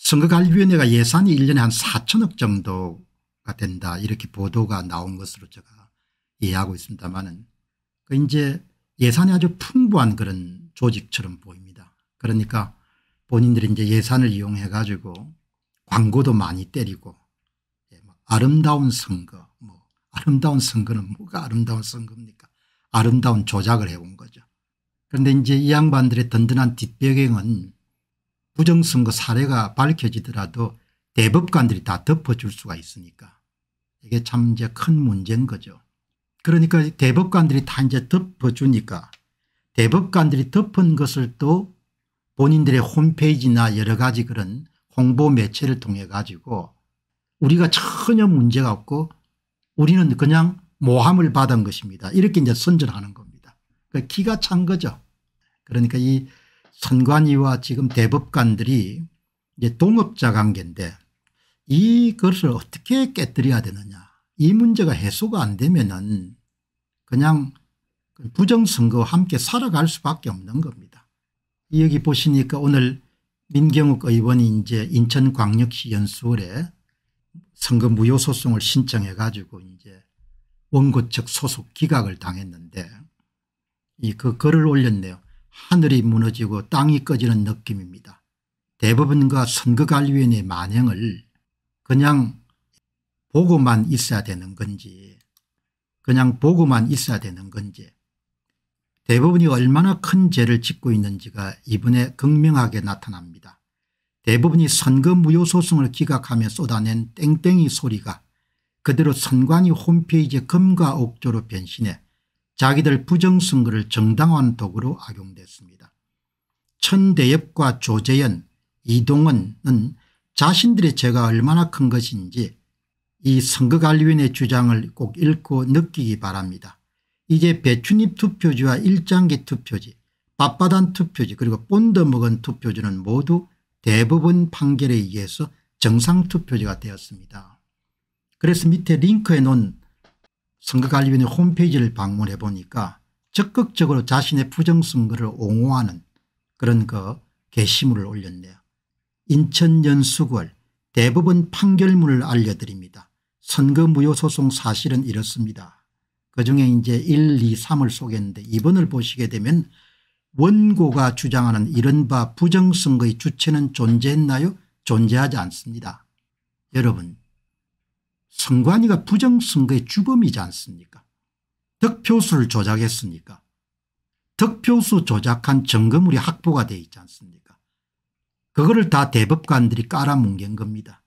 선거관리위원회가 예산이 1년에 한 4천억 정도가 된다 이렇게 보도가 나온 것으로 제가 이해하고 있습니다만그 이제 예산이 아주 풍부한 그런 조직처럼 보입니다. 그러니까 본인들이 이제 예산을 이용해 가지고 광고도 많이 때리고 예, 뭐 아름다운 선거 뭐 아름다운 선거는 뭐가 아름다운 선거입니까 아름다운 조작을 해온 거죠. 그런데 이제 이 양반들의 든든한 뒷배경은 부정선거 사례가 밝혀지더라도 대법관들이 다 덮어줄 수가 있으니까 이게 참 이제 큰 문제인 거죠. 그러니까 대법관들이 다 이제 덮어주니까 대법관들이 덮은 것을 또 본인들의 홈페이지나 여러 가지 그런 홍보 매체를 통해 가지고 우리가 전혀 문제가 없고 우리는 그냥 모함을 받은 것입니다. 이렇게 이제 선전하는 겁니다. 그러니까 기가 찬 거죠. 그러니까 이 선관위와 지금 대법관들이 이제 동업자 관계인데 이것을 어떻게 깨뜨려야 되느냐 이 문제가 해소가 안 되면 은 그냥 그 부정선거와 함께 살아갈 수밖에 없는 겁니다. 여기 보시니까 오늘 민경욱 의원이 이제 인천광역시 연수원에 선거 무효 소송을 신청해 가지고 이제 원고 측 소속 기각을 당했는데 이 그 글을 올렸네요. 하늘이 무너지고 땅이 꺼지는 느낌입니다. 대법원과 선거관리위원회 만행을 그냥 보고만 있어야 되는 건지 그냥 보고만 있어야 되는 건지 대법원이 얼마나 큰 죄를 짓고 있는지가 이번에 극명하게 나타납니다. 대법원이 선거 무효 소송을 기각하며 쏟아낸 땡땡이 소리가 그대로 선관위 홈페이지의 금과 옥조로 변신해 자기들 부정선거를 정당화한 도구로 악용됐습니다. 천대엽과 조재현 이동은은 자신들의 죄가 얼마나 큰 것인지 이 선거관리위원회 주장을 꼭 읽고 느끼기 바랍니다. 이제 배추잎 투표지와 일장기 투표지 밥바단 투표지 그리고 본드 먹은 투표지는 모두 대부분 판결에 의해서 정상 투표지가 되었습니다. 그래서 밑에 링크에 놓은 선거관리위원회 홈페이지를 방문해 보니까 적극적으로 자신의 부정선거를 옹호하는 그런 그 게시물을 올렸네요. 인천 연수구월 대법원 판결문을 알려드립니다. 선거 무효 소송 사실은 이렇습니다. 그중에 이제 1, 2, 3을 소개했는데 2번을 보시게 되면 원고가 주장하는 이른바 부정선거의 주체는 존재했나요? 존재하지 않습니다. 여러분 선관위가 부정선거의 주범이지 않습니까 득표수를 조작했으니까 득표수 조작한 증거물이 확보가 돼 있지 않습니까 그거를 다 대법관들이 깔아뭉갠 겁니다.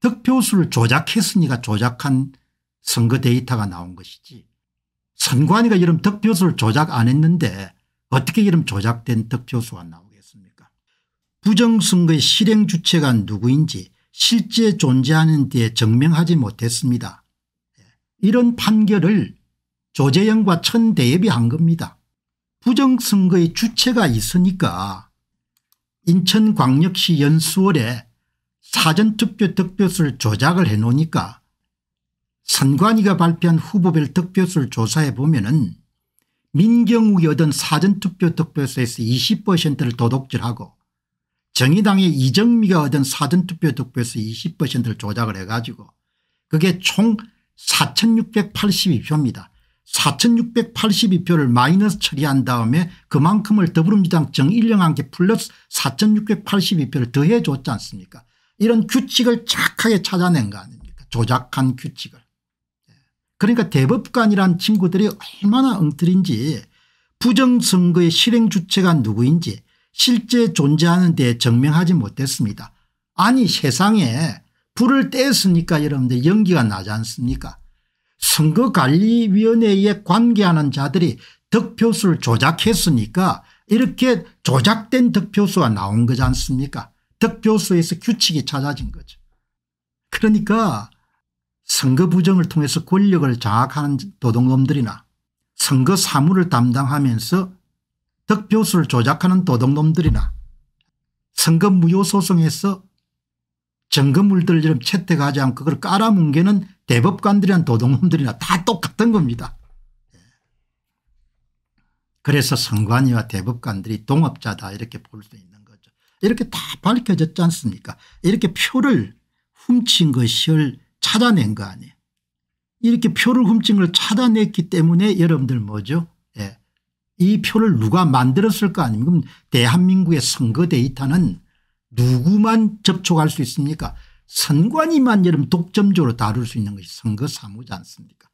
득표수를 조작했으니까 조작한 선거 데이터가 나온 것이지 선관위가 이런 득표수를 조작 안 했는데 어떻게 이런 조작된 득표수가 나오겠습니까 부정선거의 실행 주체가 누구인지 실제 존재하는 데 증명하지 못했습니다. 이런 판결을 조재영과 천대엽이 한 겁니다. 부정선거의 주체가 있으니까 인천광역시 연수월에 사전투표 득표수를 조작을 해놓으니까 선관위가 발표한 후보별 득표수를 조사해 보면 민경욱이 얻은 사전투표 득표수에서 20%를 도둑질하고 정의당의 이정미가 얻은 사전투표 득표에서 20%를 조작을 해가지고 그게 총 4682표입니다. 4682표를 마이너스 처리한 다음에 그만큼을 더불어민주당 정일령한게 플러스 4682표를 더해 줬지 않습니까 이런 규칙을 착하게 찾아낸 거 아닙니까 조작한 규칙을. 예. 그러니까 대법관이란 친구들이 얼마나 엉터리인지 부정선거의 실행 주체가 누구인지 실제 존재하는 데 증명하지 못했습니다. 아니 세상에 불을 뗐으니까 여러분들 연기가 나지 않습니까 선거관리위원회에 관계하는 자들이 득표수를 조작했으니까 이렇게 조작된 득표수가 나온 거지 않습니까 득표수에서 규칙이 찾아진 거죠. 그러니까 선거 부정을 통해서 권력을 장악하는 도둑놈들이나 선거 사무를 담당하면서 득표수를 조작하는 도둑놈들이나 선거 무효 소송에서 증거물들처럼 채택하지 않고 그걸 깔아뭉개는 대법관들이란 도둑놈들이나 다 똑같은 겁니다. 그래서 선관위와 대법관들이 동업자다 이렇게 볼 수 있는 거죠. 이렇게 다 밝혀졌지 않습니까 이렇게 표를 훔친 것을 찾아낸 거 아니에요. 이렇게 표를 훔친 걸 찾아냈기 때문에 여러분들 뭐죠 이 표를 누가 만들었을 거 아닙니까 그럼 대한민국의 선거 데이터는 누구만 접촉할 수 있습니까 선관위만 여러분 독점적으로 다룰 수 있는 것이 선거 사무지 않습니까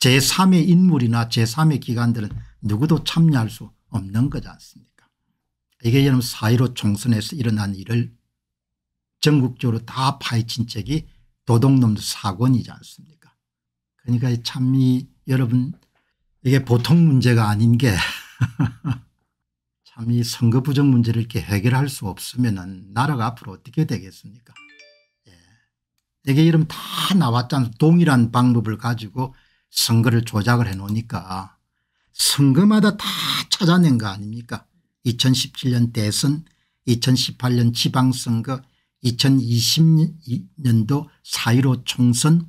제3의 인물이나 제3의 기관들은 누구도 참여할 수 없는 거지 않습니까 이게 여러분 4.15 총선에서 일어난 일을 전국적으로 다 파헤친 책이 도둑놈도 사건이지 않습니까 그러니까 참이 여러분 이게 보통 문제가 아닌 게 참이 선거 부정 문제를 이렇게 해결할 수 없으면 나라가 앞으로 어떻게 되겠습니까 예. 이게 이름 다 나왔잖아 동일한 방법을 가지고 선거를 조작을 해놓으니까 선거마다 다 찾아낸 거 아닙니까 2017년 대선 2018년 지방선거 2020년도 4.15 총선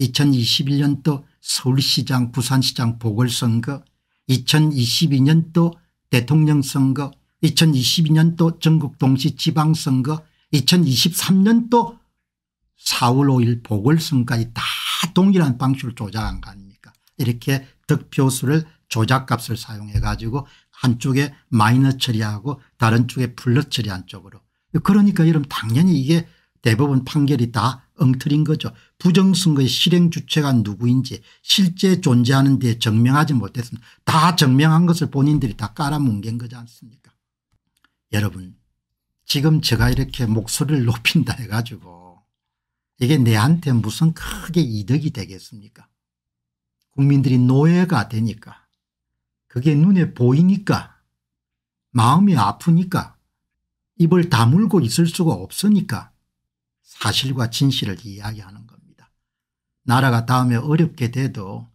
2021년도 서울시장 부산시장 보궐선거 2022년 도 대통령 선거 2022년 도 전국 동시 지방선거 2023년 도 4월 5일 보궐선까지 거다 동일한 방식으로 조작한 거 아닙니까 이렇게 득표수를 조작값을 사용해 가지고 한쪽에 마이너 처리하고 다른 쪽에 플러 처리한 쪽으로 그러니까 여러분 당연히 이게 대법원 판결이 다 엉터린 거죠. 부정선거의 실행 주체가 누구인지 실제 존재하는 데 증명하지 못했습니다. 다 증명한 것을 본인들이 다 깔아뭉갠 거지 않습니까 여러분 지금 제가 이렇게 목소리를 높인다 해가지고 이게 내한테 무슨 크게 이득이 되겠습니까 국민들이 노예가 되니까 그게 눈에 보이니까 마음이 아프니까 입을 다물고 있을 수가 없으니까 사실과 진실을 이야기하는 겁니다. 나라가 다음에 어렵게 돼도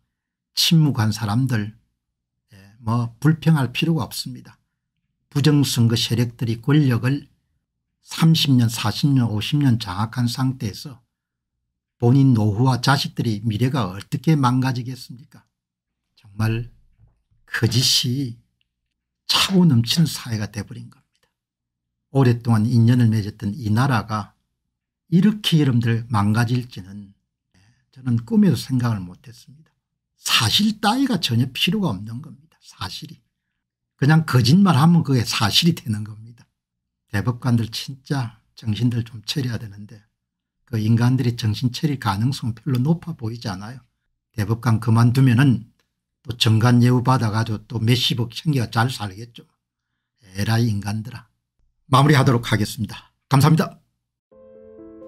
침묵한 사람들 예, 뭐 불평할 필요가 없습니다. 부정선거 세력들이 권력을 30년 40년 50년 장악한 상태에서 본인 노후와 자식들이 미래가 어떻게 망가지겠습니까 정말 거짓이 차고 넘치는 사회가 돼버린 겁니다. 오랫동안 인연을 맺었던 이 나라가 이렇게 여러분들 망가질지는 저는 꿈에도 생각을 못했습니다. 사실 따위가 전혀 필요가 없는 겁니다. 사실이. 그냥 거짓말하면 그게 사실이 되는 겁니다. 대법관들 진짜 정신들 좀 차려야 되는데 그 인간들이 정신 차릴 가능성 은 별로 높아 보이지 않아요. 대법관 그만두면은 또 정관 예우 받아가지고 또 몇십억 챙겨 잘 살겠죠. 에라이 인간들아. 마무리하도록 하겠습니다. 감사합니다.